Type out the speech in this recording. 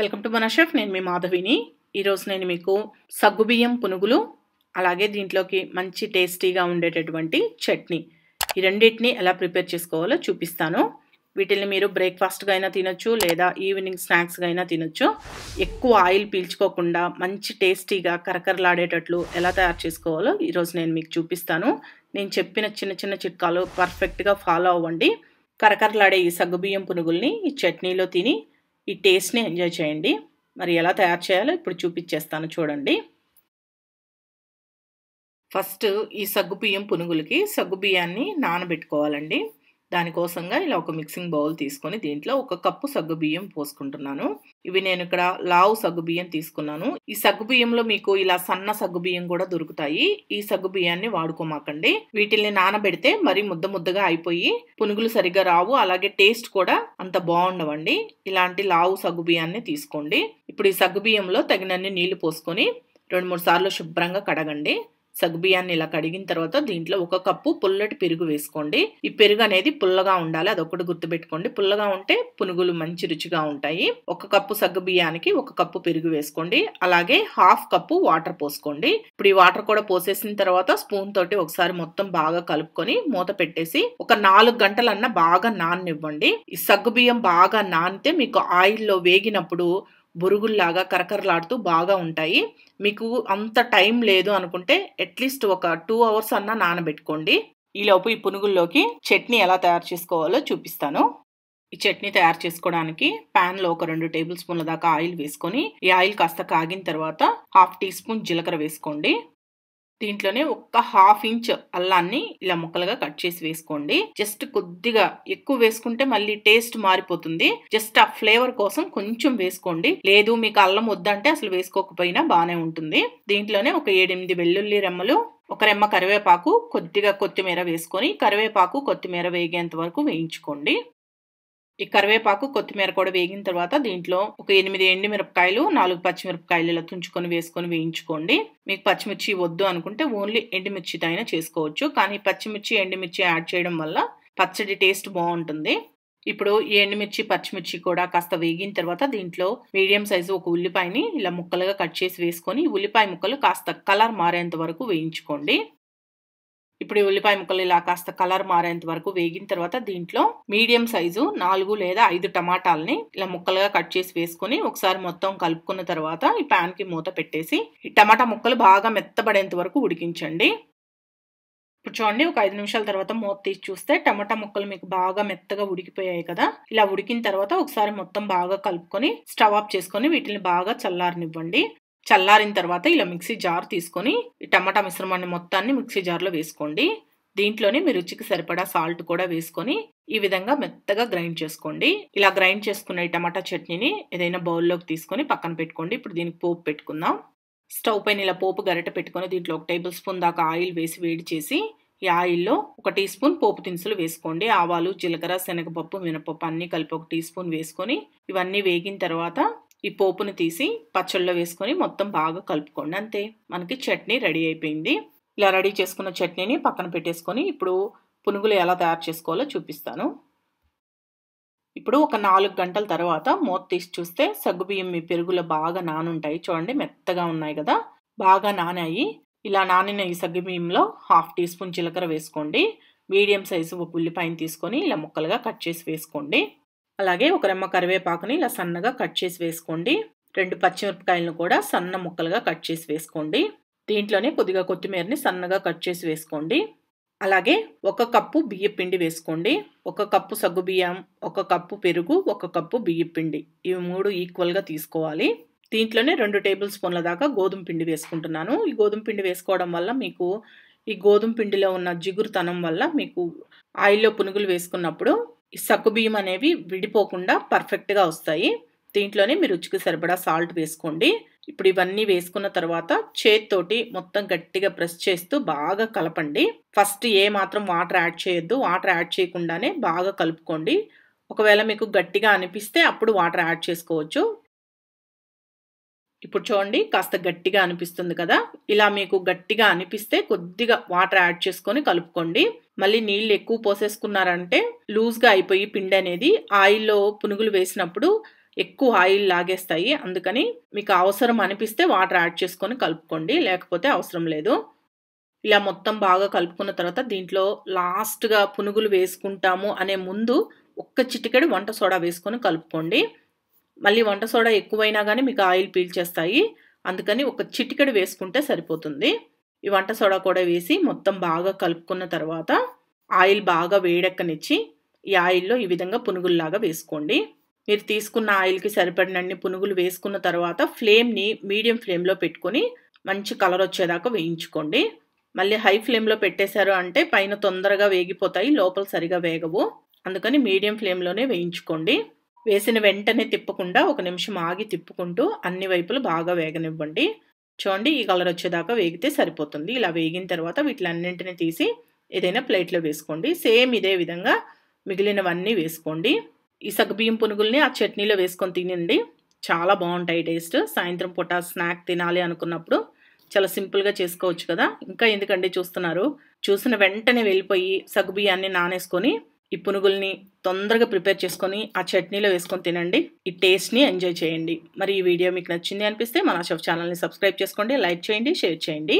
welcome to మనషెఫ్ నేను మీ మాధవిని ఈరోజు నేను మీకు సగ్గుబియ్యం పునుగులు అలాగే దీంట్లోకి మంచి టేస్టీగా ఉండేటటువంటి చట్నీ ఈ రెండింటినీ ఎలా ప్రిపేర్ చేసుకోవాలో చూపిస్తాను వీటిని మీరు బ్రేక్ఫాస్ట్గా అయినా తినొచ్చు లేదా ఈవినింగ్ స్నాక్స్గా అయినా తినొచ్చు ఎక్కువ ఆయిల్ పీల్చుకోకుండా మంచి టేస్టీగా కరకరలాడేటట్లు ఎలా తయారు చేసుకోవాలో ఈరోజు నేను మీకు చూపిస్తాను నేను చెప్పిన చిన్న చిన్న చిట్కాలు పర్ఫెక్ట్గా ఫాలో అవ్వండి కరకరలాడే ఈ సగ్గుబియ్యం పునుగుల్ని ఈ చట్నీలో తిని ఈ టేస్ట్ని ఎంజాయ్ చేయండి మరి ఎలా తయారు చేయాలో ఇప్పుడు చూపించేస్తాను చూడండి ఫస్ట్ ఈ సగ్గుబియ్యం పునుగులకి సగ్గుబియ్యాన్ని నానబెట్టుకోవాలండి దానికోసంగా ఇలా ఒక మిక్సింగ్ బౌల్ తీసుకొని దీంట్లో ఒక కప్పు సగ్గుబియ్యం పోసుకుంటున్నాను ఇవి నేను ఇక్కడ లావు సగ్గుబియ్యం తీసుకున్నాను ఈ సగ్గుబియ్యంలో మీకు ఇలా సన్న సగ్గుబియ్యం కూడా దొరుకుతాయి ఈ బియ్యాన్ని వాడుకోమాకండి వీటిల్ని నానబెడితే మరి ముద్ద ముద్దగా అయిపోయి పునుగులు సరిగ్గా రావు అలాగే టేస్ట్ కూడా అంత బాగుండవండి ఇలాంటి లావు బియ్యాన్ని తీసుకోండి ఇప్పుడు ఈ సగ్గుబియ్యంలో తగినన్ని నీళ్లు పోసుకొని రెండు మూడు సార్లు శుభ్రంగా కడగండి సగ్బియాన్ని ఇలా కడిగిన తర్వాత దీంట్లో ఒక కప్పు పుల్లటి పెరుగు వేసుకోండి ఈ పెరుగు అనేది పుల్లగా ఉండాలి అది గుర్తు గుర్తుపెట్టుకోండి పుల్లగా ఉంటే పునుగులు మంచి రుచిగా ఉంటాయి ఒక కప్పు సగ్గుబియ్యానికి ఒక కప్పు పెరుగు వేసుకోండి అలాగే హాఫ్ కప్పు వాటర్ పోసుకోండి ఇప్పుడు ఈ వాటర్ కూడా పోసేసిన తర్వాత స్పూన్ తోటి ఒకసారి మొత్తం బాగా కలుపుకొని మూత పెట్టేసి ఒక నాలుగు గంటలన్నా బాగా నాననివ్వండి ఈ సగ్గుబియ్యం బాగా నానితే మీకు ఆయిల్లో వేగినప్పుడు బొరుగుల్లాగా కరకరలాడుతూ బాగా ఉంటాయి మీకు అంత టైం లేదు అనుకుంటే అట్లీస్ట్ ఒక టూ అవర్స్ అన్నా నానబెట్టుకోండి ఈలోపు ఈ పునుగుల్లోకి చట్నీ ఎలా తయారు చేసుకోవాలో చూపిస్తాను ఈ చట్నీ తయారు చేసుకోవడానికి లో ఒక రెండు టేబుల్ స్పూన్ల దాకా ఆయిల్ వేసుకొని ఈ ఆయిల్ కాస్త కాగిన తర్వాత హాఫ్ టీ స్పూన్ జీలకర్ర వేసుకోండి దీంట్లోనే ఒక్క హాఫ్ ఇంచ్ అల్లాన్ని ఇలా ముక్కలుగా కట్ చేసి వేసుకోండి జస్ట్ కొద్దిగా ఎక్కువ వేసుకుంటే మళ్ళీ టేస్ట్ మారిపోతుంది జస్ట్ ఆ ఫ్లేవర్ కోసం కొంచెం వేసుకోండి లేదు మీకు అల్లం వద్దంటే అసలు వేసుకోకపోయినా బాగానే ఉంటుంది దీంట్లోనే ఒక ఏడెనిమిది వెల్లుల్లి రెమ్మలు ఒక రెమ్మ కరివేపాకు కొద్దిగా కొత్తిమీర వేసుకొని కరివేపాకు కొత్తిమీర వేగేంత వరకు వేయించుకోండి ఈ కరివేపాకు కొత్తిమీర కూడా వేగిన తర్వాత దీంట్లో ఒక ఎనిమిది మిరపకాయలు నాలుగు పచ్చిమిరపకాయలు ఇలా తుంచుకొని వేసుకొని వేయించుకోండి మీకు పచ్చిమిర్చి వద్దు అనుకుంటే ఓన్లీ ఎండుమిర్చితో అయినా చేసుకోవచ్చు కానీ పచ్చిమిర్చి ఎండుమిర్చి యాడ్ చేయడం వల్ల పచ్చడి టేస్ట్ బాగుంటుంది ఇప్పుడు ఈ ఎండుమిర్చి పచ్చిమిర్చి కూడా కాస్త వేగిన తర్వాత దీంట్లో మీడియం సైజు ఒక ఉల్లిపాయని ఇలా ముక్కలుగా కట్ చేసి వేసుకొని ఉల్లిపాయ ముక్కలు కాస్త కలర్ మారేంత వరకు వేయించుకోండి ఇప్పుడు ఉల్లిపాయ ముక్కలు ఇలా కాస్త కలర్ మారేంత వరకు వేగిన తర్వాత దీంట్లో మీడియం సైజు నాలుగు లేదా ఐదు టమాటాలని ఇలా ముక్కలుగా కట్ చేసి వేసుకుని ఒకసారి మొత్తం కలుపుకున్న తర్వాత ఈ ప్యాన్ కి మూత పెట్టేసి ఈ టమాటా ముక్కలు బాగా మెత్తబడేంత వరకు ఉడికించండి ఇప్పుడు చూడండి ఒక ఐదు నిమిషాల తర్వాత మూత తీసి చూస్తే టమాటా ముక్కలు మీకు బాగా మెత్తగా ఉడికిపోయాయి కదా ఇలా ఉడికిన తర్వాత ఒకసారి మొత్తం బాగా కలుపుకొని స్టవ్ ఆఫ్ చేసుకొని వీటిని బాగా చల్లారనివ్వండి చల్లారిన తర్వాత ఇలా మిక్సీ జార్ తీసుకొని ఈ టమాటా మిశ్రమాన్ని మొత్తాన్ని మిక్సీ జార్లో వేసుకోండి దీంట్లోనే మీ రుచికి సరిపడా సాల్ట్ కూడా వేసుకొని ఈ విధంగా మెత్తగా గ్రైండ్ చేసుకోండి ఇలా గ్రైండ్ చేసుకున్న ఈ టమాటా చట్నీని ఏదైనా బౌల్లోకి తీసుకొని పక్కన పెట్టుకోండి ఇప్పుడు దీనికి పోపు పెట్టుకుందాం స్టవ్ పైన ఇలా పోపు గరిట పెట్టుకొని దీంట్లో ఒక టేబుల్ స్పూన్ దాకా ఆయిల్ వేసి వేడి చేసి ఈ ఆయిల్లో ఒక టీ స్పూన్ పోపు దినుసులు వేసుకోండి ఆవాలు జీలకర్ర శనగపప్పు మినపప్పు అన్నీ కలిపి ఒక టీ స్పూన్ వేసుకొని ఇవన్నీ వేగిన తర్వాత ఈ పోపుని తీసి పచ్చళ్ళలో వేసుకొని మొత్తం బాగా కలుపుకోండి అంతే మనకి చట్నీ రెడీ అయిపోయింది ఇలా రెడీ చేసుకున్న చట్నీని పక్కన పెట్టేసుకొని ఇప్పుడు పునుగులు ఎలా తయారు చేసుకోవాలో చూపిస్తాను ఇప్పుడు ఒక నాలుగు గంటల తర్వాత మూత తీసి చూస్తే సగ్గుబియ్యం మీ పెరుగులో బాగా నానుంటాయి చూడండి మెత్తగా ఉన్నాయి కదా బాగా నానాయి ఇలా నానిన ఈ సగ్గుబియ్యంలో హాఫ్ టీ స్పూన్ జీలకర్ర వేసుకోండి మీడియం సైజు ఒక ఉల్లిపాయని తీసుకొని ఇలా ముక్కలుగా కట్ చేసి వేసుకోండి అలాగే ఒక రెమ్మ కరివేపాకుని ఇలా సన్నగా కట్ చేసి వేసుకోండి రెండు పచ్చిమిరపకాయలను కూడా సన్న ముక్కలుగా కట్ చేసి వేసుకోండి దీంట్లోనే కొద్దిగా కొత్తిమీరని సన్నగా కట్ చేసి వేసుకోండి అలాగే ఒక కప్పు బియ్య పిండి వేసుకోండి ఒక కప్పు సగ్గు బియ్యం ఒక కప్పు పెరుగు ఒక కప్పు బియ్య పిండి ఇవి మూడు ఈక్వల్గా తీసుకోవాలి దీంట్లోనే రెండు టేబుల్ స్పూన్ల దాకా గోధుమ పిండి వేసుకుంటున్నాను ఈ గోధుమ పిండి వేసుకోవడం వల్ల మీకు ఈ గోధుమ పిండిలో ఉన్న జిగురుతనం వల్ల మీకు ఆయిల్లో పునుగులు వేసుకున్నప్పుడు సగ్గుబియ్యం అనేవి విడిపోకుండా పర్ఫెక్ట్గా వస్తాయి దీంట్లోనే మీరు రుచికి సరిపడా సాల్ట్ వేసుకోండి ఇప్పుడు ఇవన్నీ వేసుకున్న తర్వాత చేతితోటి మొత్తం గట్టిగా ప్రెస్ చేస్తూ బాగా కలపండి ఫస్ట్ ఏ మాత్రం వాటర్ యాడ్ చేయొద్దు వాటర్ యాడ్ చేయకుండానే బాగా కలుపుకోండి ఒకవేళ మీకు గట్టిగా అనిపిస్తే అప్పుడు వాటర్ యాడ్ చేసుకోవచ్చు ఇప్పుడు చూడండి కాస్త గట్టిగా అనిపిస్తుంది కదా ఇలా మీకు గట్టిగా అనిపిస్తే కొద్దిగా వాటర్ యాడ్ చేసుకొని కలుపుకోండి మళ్ళీ నీళ్ళు ఎక్కువ పోసేసుకున్నారంటే లూజ్గా అయిపోయి పిండి అనేది ఆయిల్లో పునుగులు వేసినప్పుడు ఎక్కువ ఆయిల్ లాగేస్తాయి అందుకని మీకు అవసరం అనిపిస్తే వాటర్ యాడ్ చేసుకొని కలుపుకోండి లేకపోతే అవసరం లేదు ఇలా మొత్తం బాగా కలుపుకున్న తర్వాత దీంట్లో లాస్ట్గా పునుగులు వేసుకుంటాము అనే ముందు ఒక్క చిటికెడు వంట సోడా వేసుకొని కలుపుకోండి మళ్ళీ వంట సోడా ఎక్కువైనా కానీ మీకు ఆయిల్ పీల్చేస్తాయి అందుకని ఒక చిటికెడు వేసుకుంటే సరిపోతుంది ఈ వంట సోడా కూడా వేసి మొత్తం బాగా కలుపుకున్న తర్వాత ఆయిల్ బాగా వేడెక్కనిచ్చి ఈ ఆయిల్లో ఈ విధంగా పునుగుల్లాగా వేసుకోండి మీరు తీసుకున్న ఆయిల్కి సరిపడినన్ని పునుగులు వేసుకున్న తర్వాత ఫ్లేమ్ని మీడియం ఫ్లేమ్లో పెట్టుకొని మంచి కలర్ వచ్చేదాకా వేయించుకోండి మళ్ళీ హై ఫ్లేమ్లో పెట్టేశారు అంటే పైన తొందరగా వేగిపోతాయి లోపల సరిగా వేగవు అందుకని మీడియం ఫ్లేమ్లోనే వేయించుకోండి వేసిన వెంటనే తిప్పకుండా ఒక నిమిషం ఆగి తిప్పుకుంటూ అన్ని వైపులు బాగా వేగనివ్వండి చూడండి ఈ కలర్ వచ్చేదాకా వేగితే సరిపోతుంది ఇలా వేగిన తర్వాత వీటిలన్నింటిని తీసి ఏదైనా ప్లేట్లో వేసుకోండి సేమ్ ఇదే విధంగా మిగిలినవన్నీ వేసుకోండి ఈ సగ్బియ్యం పునుగుల్ని ఆ చట్నీలో వేసుకొని తినండి చాలా బాగుంటాయి టేస్ట్ సాయంత్రం పూట స్నాక్ తినాలి అనుకున్నప్పుడు చాలా సింపుల్గా చేసుకోవచ్చు కదా ఇంకా ఎందుకండి చూస్తున్నారు చూసిన వెంటనే వెళ్ళిపోయి సగ్గుబియ్యాన్ని నానేసుకొని ఈ పునుగుల్ని తొందరగా ప్రిపేర్ చేసుకొని ఆ చట్నీలో వేసుకొని తినండి ఈ టేస్ట్ని ఎంజాయ్ చేయండి మరి ఈ వీడియో మీకు నచ్చింది అనిపిస్తే మన షాప్ ఛానల్ని సబ్స్క్రైబ్ చేసుకోండి లైక్ చేయండి షేర్ చేయండి